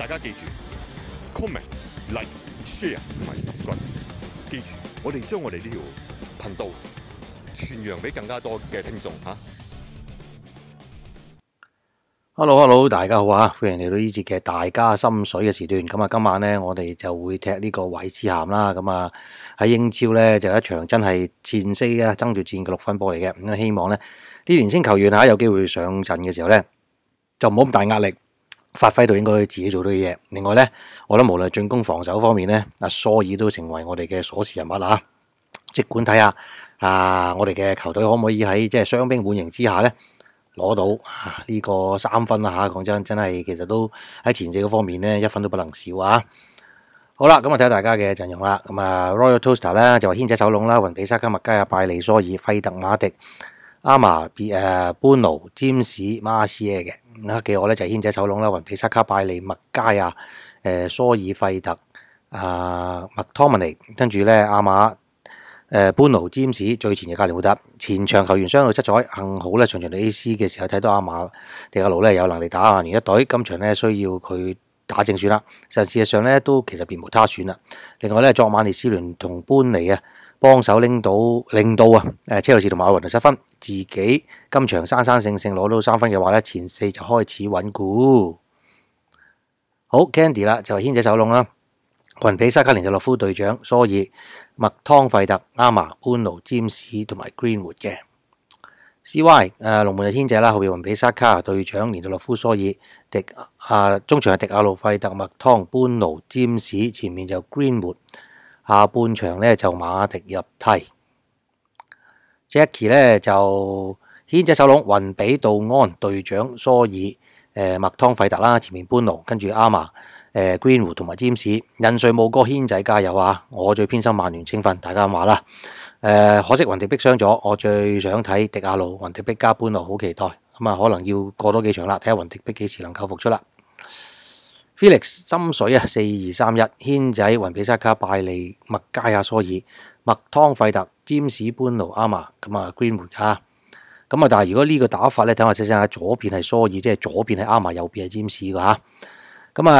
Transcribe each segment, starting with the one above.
大家記住，comment、like、share 同埋 subscribe。記住，我哋將我哋呢條頻道傳揚俾更加多嘅聽眾嚇。Hello，Hello，大家好啊！歡迎嚟到呢節嘅大家心水嘅時段。咁啊，今晚咧我哋就會踢呢個韋斯咸啦。咁啊喺英超咧就一場真係戰四啊爭住戰嘅六分波嚟嘅。咁希望咧啲年青球員啊有機會上陣嘅時候咧就唔好咁大壓力。發揮到應該自己做到嘅嘢。另外咧，我諗無論進攻防守方面咧，阿蘇爾都成為我哋嘅鎖匙人物啦。即管睇下啊，我哋嘅球隊可唔可以喺即系伤兵滿營之下咧攞到呢個三分啦吓。講真，真係其實都喺前四个方面咧一分都不能少啊。好啦，咁啊睇下大家嘅陣容啦。咁啊，Royal Toster a 啦，就话轩仔手龙啦，雲比沙卡麥加啊，拜利蘇爾費特馬迪。阿馬別誒班奴、詹士馬斯耶嘅，嗱嘅我咧就牽軒仔炒龍啦，雲皮薩卡拜利、麥佳啊、誒蘇爾費特啊、麥托尼，跟住咧阿馬誒班奴、詹士最前嘅格練奧德，前場球員傷到七彩，幸好咧長場對 A.C. 嘅時候睇到阿馬迪亞奴咧有能力打完一隊，今場咧需要佢。打正选啦，實事實上咧都其實別无他選啦。另外咧，作马尼斯聯同搬尼啊，幫手拎到領到啊，诶，車路士同馬雲都失分，自己今場生生性性攞到三分嘅話咧，前四就開始穩固。好 Candy 啦，就係牵仔手籠啦，群比沙卡連特洛夫隊長，所以麥湯費特阿玛、安奴詹士同埋 Greenwood 嘅。C.Y. 诶，龙门嘅牵仔啦，后边云比沙卡队长，连到洛夫索尔迪啊，中场系迪亚路费特麦汤搬奴詹士，前面就 Green w o o d 下半场咧就马迪入替 Jackie 咧就牵仔首龙云比道安队长索尔诶麦汤费特啦，前面搬奴跟住阿玛诶 Green w o o d 同埋詹士，印瑞冇哥牵仔加油啊！我最偏心曼联青训，大家话啦。诶，可惜云迪逼伤咗，我最想睇迪亚路，云迪逼加搬路，好期待。咁啊，可能要过多几场啦，睇下云迪逼几时能够复出啦。Felix 深水啊，四二三一，轩仔，云比沙卡，拜利，麦佳亚，苏尔，麦汤费特，詹士搬潘奴，阿玛，咁啊，Greenwood 啊，咁啊，但系如果呢个打法咧，睇下先下。左边系苏尔，即系左边系阿玛，右边系詹士㗎。吓。咁啊，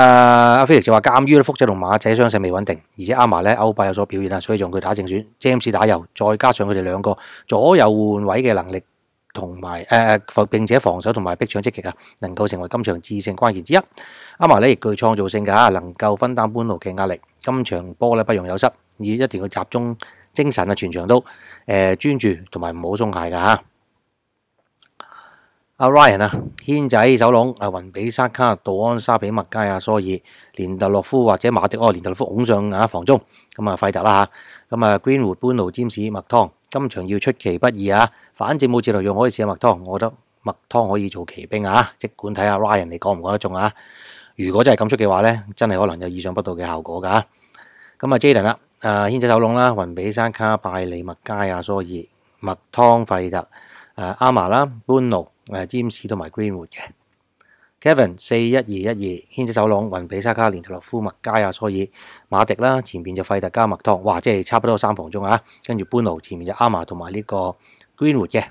阿菲力就話監於咧福仔同馬仔相势未穩定，而且阿嫲咧歐霸有所表現啊，所以用佢打正選，James 打右，再加上佢哋兩個左右換位嘅能力同埋诶诶，並且防守同埋逼抢積極啊，能夠成為今場致勝關鍵之一。阿嫲咧亦具創造性㗎，能夠分擔半路嘅壓力。今場波咧不容有失，而一定要集中精神啊，全場都誒專注同埋唔好鬆懈㗎吓。阿 Ryan 啊，軒仔走龍，啊，雲比沙卡、杜安沙比麥加亞、蘇爾連特洛夫或者馬迪哦，連特洛夫拱上啊房中咁啊費特啦嚇，咁啊 Greenwood、半奴、j 士、m e 麥湯今場要出其不意啊，反正冇自來用可以試下麥湯，我覺得麥湯可以做奇兵啊，即管睇下 Ryan 你講唔講得中啊。如果真係咁出嘅話咧，真係可能有意想不到嘅效果㗎。咁啊 Jaden 啦，啊軒仔走龍啦，雲比沙卡拜利麥加亞、蘇爾麥湯費特誒阿麻啦半路。誒，詹士同埋 Greenwood 嘅 Kevin 四一二一二牽隻手籠，雲比沙卡、連特洛夫、麥加亞所爾、馬迪啦，前面就費特加麥托，哇，即係差不多三防鐘啊！跟住搬路，前面就阿 a 同埋呢個 Greenwood 嘅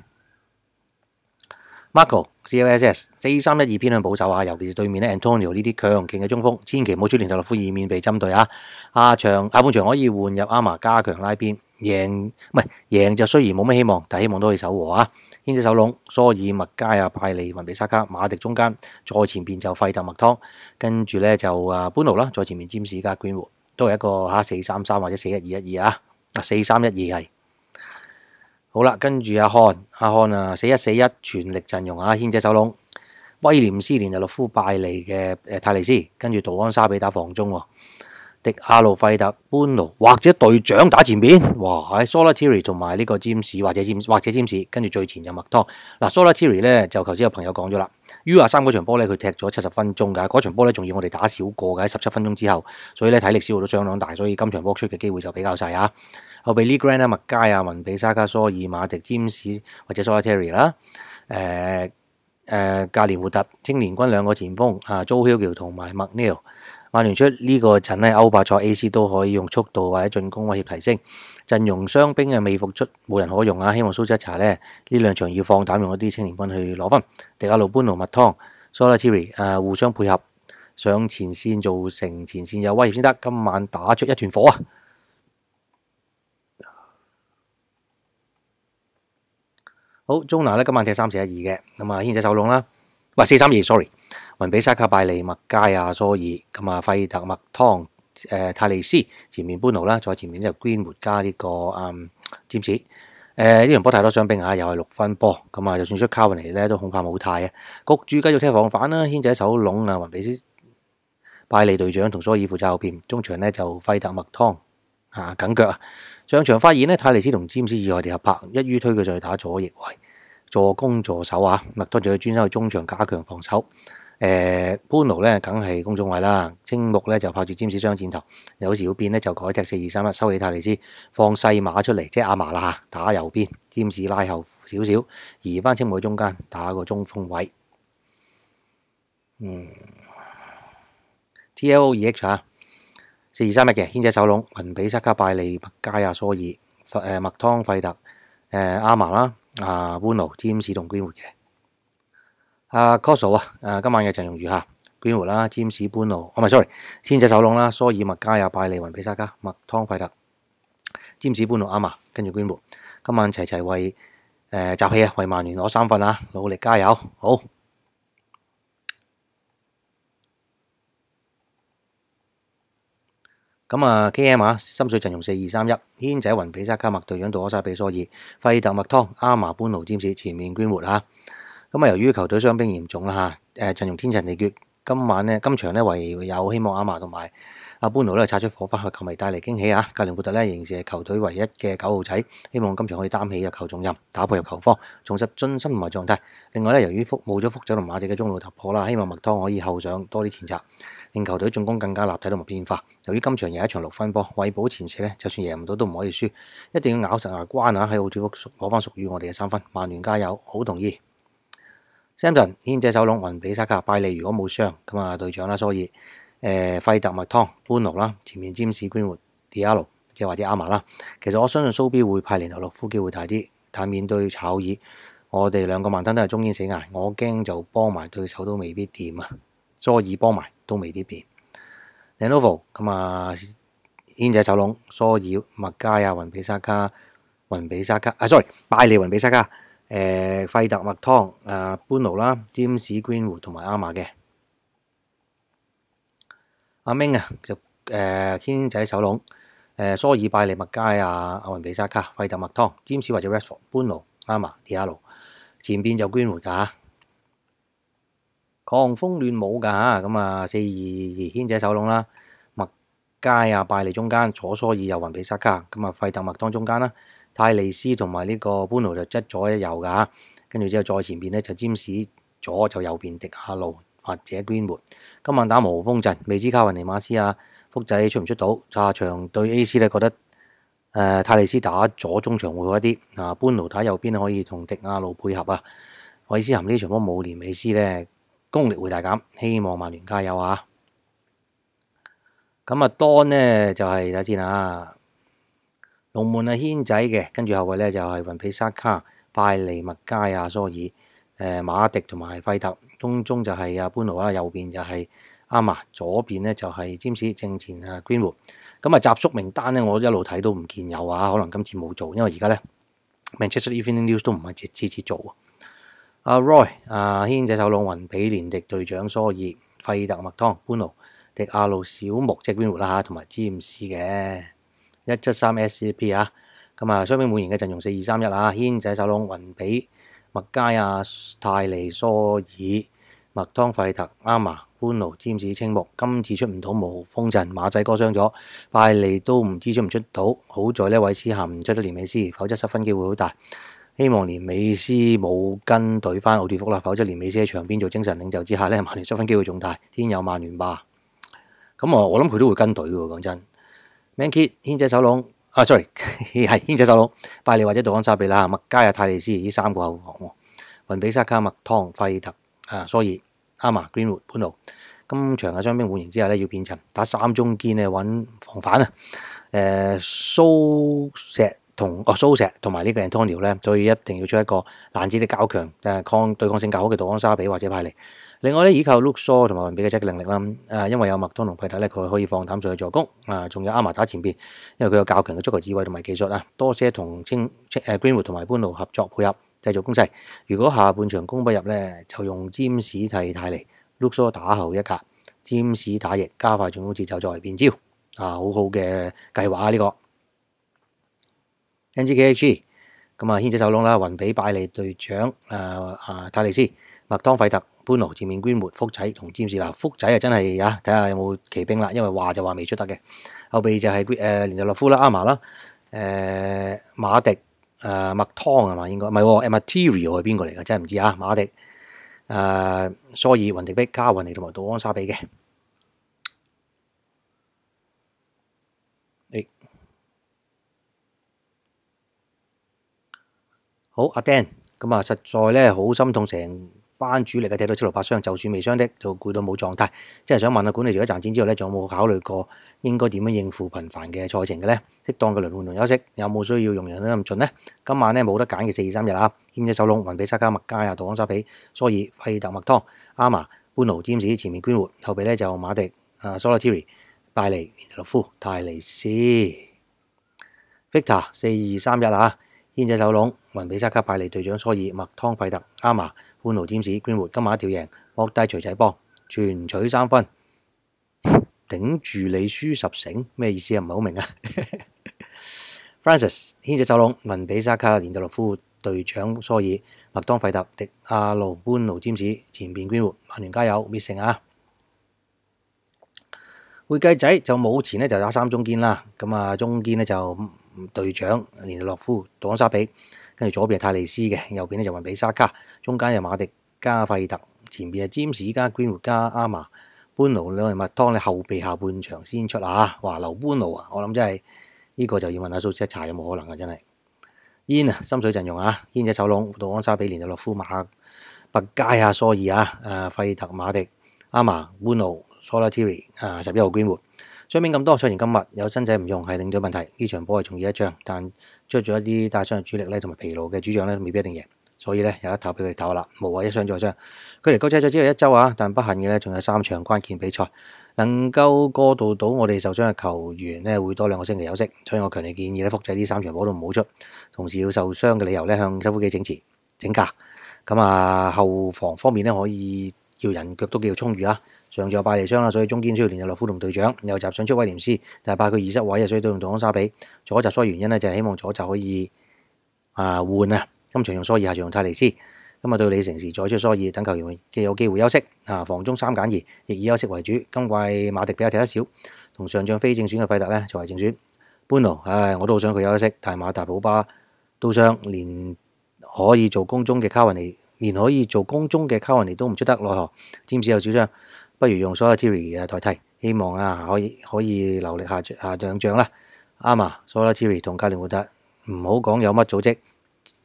Marco c o s s 四三一二偏向保守啊，尤其是對面咧 Antonio 呢啲強勁嘅中鋒，千祈唔好出連特洛夫以免被針對啊！下場下半場可以換入阿 a 加強拉邊。贏唔係贏就雖然冇咩希望，但希望都可以守和啊！牵姐首籠，蘇爾麥加啊、拜利、文比沙卡、馬迪中間，再前边就費特麥湯，跟住咧就啊，班奴啦，再前面詹士加捐活，都係一個吓四三三或者四一二一二啊，啊四三一二係。好啦，跟住阿漢阿漢啊四一四一全力陣容啊，牵姐首籠，威廉斯連就洛夫拜利嘅诶泰利斯，跟住杜安沙比打防中喎。迪阿路費特、班奴或者隊長打前面，哇！喺 Solitary 同埋呢個詹士或者詹或者詹士，跟住最前就麥当。嗱，Solitary 咧就頭先有朋友講咗啦，U 廿三嗰場波咧佢踢咗七十分鐘㗎，嗰場波咧仲要我哋打少個㗎，喺十七分鐘之後，所以咧體力消耗都相當大，所以今場出嘅機會就比較細嚇。后備呢 gran 啊、麥佳啊、文比沙卡、索爾馬迪、詹士或者 Solitary 啦，诶、誒、格連胡特、青年軍兩個前鋒啊、租肖喬同埋麥尼爾。曼联出呢个阵咧，欧霸赛 A.C. 都可以用速度或者进攻威胁提升。阵容伤兵嘅未复出，冇人可用啊！希望苏泽查咧呢两场要放胆用一啲青年军去攞分。迪亚卢、布诺、麦汤、s o l r Terry 诶，互相配合上前线，造成前线有威胁先得。今晚打出一团火啊！好，中拿咧今晚踢三四一二嘅，咁啊，轩仔手龙啦，喂，四三二，sorry。文比沙卡拜利、麥佳啊、蘇爾咁啊、費特麥湯、誒泰利斯前面搬奴啦，再前面就 Green w o o d 加呢個啊詹士誒呢场波太多傷兵啊，又係六分波咁啊，就算出卡文尼咧都恐怕冇太啊，谷主繼續踢防反啦，牵仔手籠啊，云比斯拜利隊長同蘇爾負責後邊，中場咧就費特麥湯嚇緊腳啊，上場發現咧泰利斯同詹士意外地合拍，一於推佢上去打左翼位助攻助守啊，麥湯就要專心去中場加強防守。誒，n 奴咧，梗係公眾位啦。青木咧就拍住詹士雙箭頭，有時要變咧就改踢四二三一，收起泰利斯，放細馬出嚟即阿麻啦打右邊，詹士拉後少少，移翻青木去中間，打個中鋒位。嗯，TLO2H 啊，四二三一嘅，牽制守龍，雲比塞卡拜利、加亞蘇爾、誒麥湯費特、誒阿麻啦，阿 n 奴、詹士同邊活嘅。阿 c 科苏啊，诶，今晚嘅阵容如下：，捐活啦，占士搬路，哦唔系 sorry，轩仔手笼啦，苏尔麦加也拜利云比沙加麦汤费特，占士搬路阿玛，跟住捐活，今晚齐齐为诶集气啊，为曼联攞三分啊，努力加油，好。咁啊，K M 啊，深水阵容四二三一，轩仔云比沙加麦队长到，咗晒比苏尔，费特麦汤阿玛搬路占士前面捐活啊。咁啊，由於球隊傷兵嚴重啦嚇，誒陣容天殘地缺。今晚咧，今場咧，唯有希望阿馬同埋阿班奴咧，擦出火花去球迷帶嚟驚喜啊！格林布特咧，仍是係球隊唯一嘅九號仔，希望今場可以擔起入球重任，打破入球荒，重拾進心同埋狀態。另外咧，由於復冇咗福州同馬仔嘅中路突破啦，希望麥當可以後上多啲前插，令球隊進攻更加立體同埋變化。由於今場又一場六分波，為保前四咧，就算贏唔到都唔可以輸，一定要咬實牙關啊！喺奧地福攞翻屬於我哋嘅三分，曼聯加油！好同意。Samson，軒仔手攏雲比沙卡拜利，如果冇傷，咁啊對仗啦。蘇爾，誒費特麥湯潘奴啦，前面詹姆斯 g r e e n w o d l 即係或者阿馬啦。其實我相信蘇比會派連頭六呼機會大啲。但面對炒耳，我哋兩個萬真都係中堅死硬。我驚就幫埋對手都未必掂啊。蘇爾幫埋都未必變。Lenovo，咁啊軒仔手攏蘇爾麥加亞雲比沙卡雲比沙卡啊，sorry 拜利雲比沙卡。誒費特麥湯啊，班奴啦，詹士、Green 湖同埋阿馬嘅。阿明啊，就誒軒仔首籠，誒蘇爾拜利麥佳啊，阿雲比沙卡、費特麥湯、詹士或者 r a s t f u l 班奴、阿馬、Dialo。前邊就 o 湖㗎狂風亂舞㗎嚇。咁啊，四二二牽仔手籠啦，麥佳啊，拜利中間坐蘇爾又雲比沙卡，咁啊，費特麥湯中間啦。泰利斯同埋呢個班奴就側左一右噶，跟住之後再前邊咧就詹士左就右邊迪亞路或者 Greenwood。今晚打無風陣，未知卡雲尼馬斯啊，福仔出唔出到？下場對 A.C. 咧覺得誒泰利斯打左中場會好一啲，啊潘奴打右邊可以同迪亞路配合啊。韋斯咸呢場波冇連美斯咧，功力會大減，希望曼聯加油啊！咁啊，多咧就係睇下先啊。龙门係轩仔嘅，跟住后位咧就系云比沙卡、拜尼麦佳、阿苏尔、诶马迪同埋费特，中中就系阿班奴啦，右边就系阿馬，左边咧就系詹士正前啊，Greenwood。咁啊集缩名单咧，我一路睇都唔见有啊，可能今次冇做，因为而家咧 Manchester Evening News 都唔系次次做啊。阿 Roy 阿轩仔手朗云比连迪队长苏尔、费特、麦汤、班奴、迪亞路、小木即 Greenwood 啦吓，同埋詹士嘅。一七三 SCP 啊，咁啊，雙邊滿員嘅陣容四二三一啊，軒仔手攏雲比麥佳啊，泰利蘇爾麥湯費特阿麻官奴詹士青木，今次出唔到無風陣，馬仔哥傷咗，拜利都唔知出唔出到，好在呢位斯咸唔出得連美斯，否則失分機會好大。希望連美斯冇跟隊翻奧地福啦，否則連美斯喺場邊做精神領袖之下呢曼聯失分機會仲大。天有曼聯吧，咁我我諗佢都會跟隊喎，講真。Man i 啓，牵姐首朗，啊，sorry，係 牵姐首朗，拜利或者杜安沙比拉，麥加也泰利斯，呢三個后防云雲比沙卡、麥湯、費特、啊、所以阿馬、Greenwood、潘路。今場嘅雙兵換完之後咧，要變陣，打三中堅咧，揾防反啊，誒，蘇石同哦蘇石同埋呢個人湯 o 咧，所以一定要出一個難截力較強誒抗對抗性較好嘅杜安沙比或者派利。另外咧，依靠 Luke Shaw 同埋比較出嘅能力啦，誒因為有麥當奴配搭咧，佢可以放膽上去助攻。啊，仲有阿馬打前邊，因為佢有較強嘅足球智慧同埋技術啊，多些同青青誒 Greenwood 同埋潘奴合作配合製造攻勢。如果下半場攻不入咧，就用詹士替泰嚟 Luke Shaw 打後一格，詹士打翼加快進攻節奏作為變招。啊，好好嘅計劃啊呢個。N G K H G，咁啊，牵扯手窿啦，云比拜利队长，啊啊泰利斯，麦当费特，潘奴前面官末福仔同詹士啦，福仔啊真系啊，睇下有冇奇兵啦，因为话就话未出得嘅，后備就系诶连着洛夫啦，阿嫲啦，诶马迪，诶麦汤系嘛应该，唔系喎 material 系边个嚟噶，真系唔知啊，马迪，诶苏尔云迪比加云尼同埋杜安沙比嘅。好，阿 Dan，咁啊，实在咧好心痛，成班主力嘅踢到七六八伤，就算未伤的就攰到冇状态，即系想问下管理除咗赚钱之外咧，仲有冇考虑过应该点样应付频繁嘅赛程嘅咧？适当嘅轮换同休息，有冇需要用人得咁尽呢？今晚咧冇得拣嘅四二三日啦，牵只手笼云比差家麦加啊，杜安沙比、苏尔、费特麦汤、阿玛、半奴、詹士，前面捐活，后备咧就马迪、啊、Solitary、拜利、洛夫、泰尼斯、Victor 四二三日啦。牵制走笼，云比沙卡派利队长苏尔麦汤费特阿麻潘奴詹士捐活今晚一条赢莫大锤仔帮全取三分顶住你输十成咩意思啊？唔系好明啊！Francis 牵制走笼，云比沙卡连道洛夫队长苏尔麦汤费特迪亞路、潘奴詹士前边捐活，曼联加油必胜啊！会计仔就冇錢咧，就打三中堅啦。咁啊，中堅咧就。隊長連洛夫、杜安沙比，跟住左邊係泰利斯嘅，右邊咧就雲比沙卡，中間又馬迪加費特，前邊係詹姆斯依 Greenwood 加阿麻 Bono 兩位麥當，你後備下半場先出啦嚇，哇！留 Bono 啊，我諗真係呢個就要問下蘇哲一查有冇可能啊，真係。Ian 啊，深水陣容啊，Ian 仔手籠，杜安沙比、連洛夫、馬拔佳、啊，蘇爾啊、誒費特、馬迪、阿麻、Bono、s o l a t e r y 啊，十一號 Greenwood。上面咁多賽前今日有新仔唔用係領隊問題，呢場波係重要一仗，但出咗一啲帶傷嘅主力咧，同埋疲勞嘅主將咧，未必一定贏，所以咧有一投俾佢哋投啦，无谓一傷再傷。佢嚟高際賽只有周啊，但不幸嘅咧仲有三場關鍵比賽，能夠過渡到我哋受傷嘅球員咧會多兩個星期休息，所以我強烈建議咧複製呢三場波都唔好出，同時要受傷嘅理由咧向收腹机请辞请假。咁啊後防方面咧可以要人腳都幾要充裕啊！上仗拜利傷啦，所以中堅需要连入洛夫同隊長，又闸想出威廉斯，但係怕佢二失位啊，所以都用杜安沙比。左闸所以原因呢，就係希望左闸可以啊換啊。今場用蘇爾，下場用泰利斯。咁啊，對李成時再出蘇爾，等球員既有機會休息啊。防中三減二，亦以休息為主。今季馬迪比較踢得少，同上仗非正選嘅費特呢，就係正選。班奴唉，我都好想佢休息。但系馬达普巴都伤，連可以做宫中嘅卡云尼，連可以做宫中嘅卡云尼都唔出得何，詹姆斯又少傷。不如用 s o l t i r y 啊代替，希望啊可以可以流力下下兩仗啦，啱啊 s o l t i r y 同格利活德唔好講有乜組織，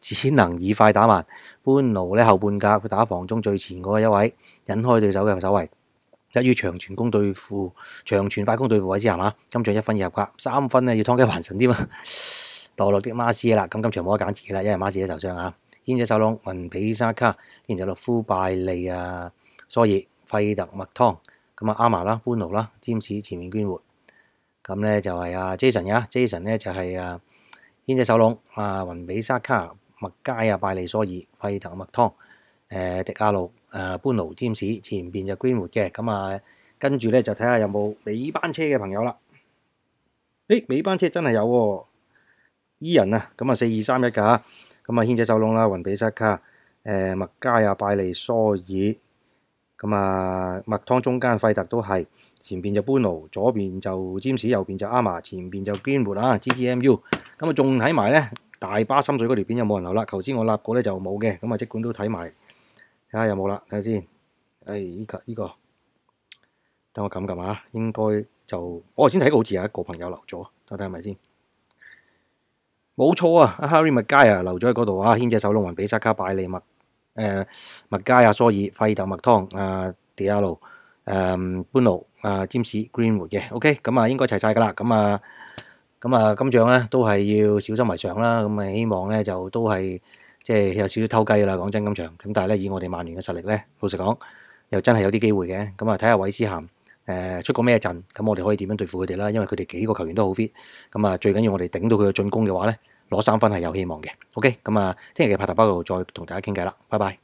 只能以快打慢，半奴咧後半格佢打防中最前嗰一位引開對手嘅守衞，一於長傳攻對付長傳快攻對付，韦斯係嘛？金場一分入格，三分咧要湯雞還神啲嘛？墮落的馬斯啦，咁金场冇得揀自己啦，因为孖斯喺受上啊，牽隻手攏雲比沙卡，牵住洛夫拜利啊，所以费特麦汤，咁啊阿玛啦，潘奴啦，詹士前面捐活，咁咧就系阿 Jason 呀，Jason 咧就系啊牵只手笼，啊云比沙卡、麦佳啊、拜利索尔、费特麦汤，诶迪亚路，诶潘奴、詹士前边就捐活嘅，咁啊跟住咧就睇下有冇尾班车嘅朋友啦，诶尾班车真系有，伊人啊，咁啊四二三一噶，咁啊牵只手笼啦，云比沙卡，诶麦佳啊拜利索尔。咁啊，麦汤中间费特都系前边就潘奴，左边就詹士，右边就阿 a 前边就边活啊，GGMU。咁啊，仲睇埋咧，大巴深水嗰条片有冇人留啦。头先我立过咧就冇嘅，咁啊，即管都睇埋，睇下有冇啦，睇下先。哎，呢个呢个，等我揿撳揿應应该就我先睇个似有一个朋友留咗，睇下系咪先？冇错啊，Harry Maguire 留咗喺嗰度啊，牵只手龙云比扎卡拜利物。誒麥加亞、蘇爾、費特、麥湯啊、迪亞路、誒潘奴啊、詹士、Greenwood 嘅，OK，咁啊應該齊曬噶啦，咁啊咁啊今場咧都係要小心為上啦，咁啊希望咧就都係即係有少少偷雞啦，講真今場，咁但係咧以我哋曼聯嘅實力咧，老實講又真係有啲機會嘅，咁啊睇下韋斯咸誒出個咩陣，咁我哋可以點樣對付佢哋啦，因為佢哋幾個球員都好 fit，咁啊最緊要我哋頂到佢嘅進攻嘅話咧。攞三分係有希望嘅。OK，咁啊，聽日嘅拍頭包度再同大家傾偈啦。拜拜。